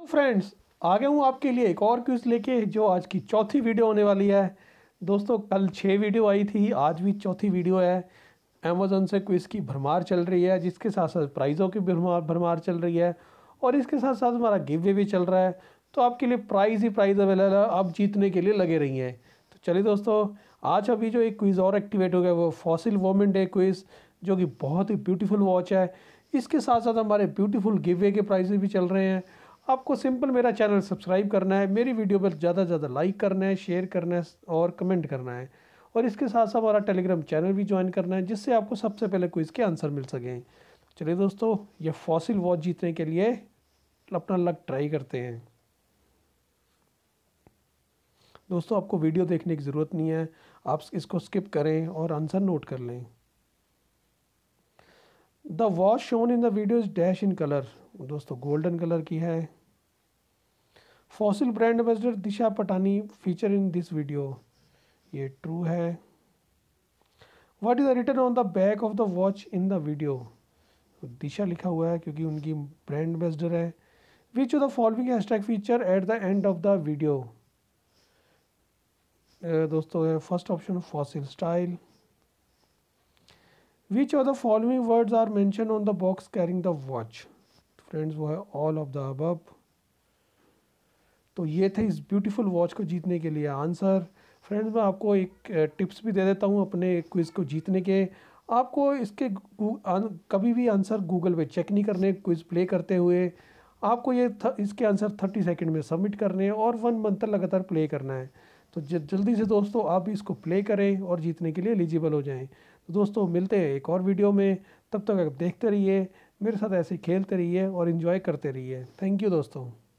तो फ्रेंड्स आगे हूँ आपके लिए एक और क्विज लेके जो आज की चौथी वीडियो होने वाली है दोस्तों कल छः वीडियो आई थी आज भी चौथी वीडियो है अमेजोन से क्विज की भरमार चल रही है जिसके साथ साथ प्राइज़ों की भरमार भरमार चल रही है और इसके साथ साथ हमारा गिव वे भी चल रहा है तो आपके लिए प्राइज़ ही प्राइज़ अवेलेबल है आप जीतने के लिए लगे रही हैं तो चलिए दोस्तों आज अभी जो एक क्विज़ और एक्टिवेट हो गया वो फॉसिल वोमेंट डे क्विज़ जो कि बहुत ही ब्यूटीफुल वॉच है इसके साथ साथ हमारे ब्यूटीफुल गिव वे के प्राइजेज भी चल रहे हैं आपको सिंपल मेरा चैनल सब्सक्राइब करना है मेरी वीडियो पर ज़्यादा से ज़्यादा लाइक करना है शेयर करना है और कमेंट करना है और इसके साथ साथ हमारा टेलीग्राम चैनल भी ज्वाइन करना है जिससे आपको सबसे पहले कोई इसके आंसर मिल सकें चलिए दोस्तों ये फॉसिल वॉच जीतने के लिए अपना लक ट्राई करते हैं दोस्तों आपको वीडियो देखने की ज़रूरत नहीं है आप इसको स्किप करें और आंसर नोट कर लें the watch shown in the video is dash in colour दोस्तों गोल्डन कलर की है Fossil brand ambassador Disha Patani feature in this video ये ट्रू है what is written on the back of the watch in the video Disha लिखा हुआ है क्योंकि उनकी ब्रांड एम्बेसडर है which of the following hashtag feature at the end of the video दोस्तों first option Fossil style which of the following words are mention on the box carrying the watch friends वो है all of the अबब तो ये थे इस beautiful watch को जीतने के लिए आंसर फ्रेंड्स मैं आपको एक टिप्स भी दे देता हूँ अपने क्विज़ को जीतने के आपको इसके कभी भी आंसर गूगल पे चेक नहीं करने क्विज़ प्ले करते हुए आपको ये थ, इसके आंसर थर्टी सेकेंड में सबमिट करने हैं और वन मंथ तक लगातार प्ले करना है तो जल्दी से दोस्तों आप भी इसको प्ले करें और जीतने के लिए एलिजिबल हो जाएं तो दोस्तों मिलते हैं एक और वीडियो में तब तक आप देखते रहिए मेरे साथ ऐसे खेलते रहिए और इन्जॉय करते रहिए थैंक यू दोस्तों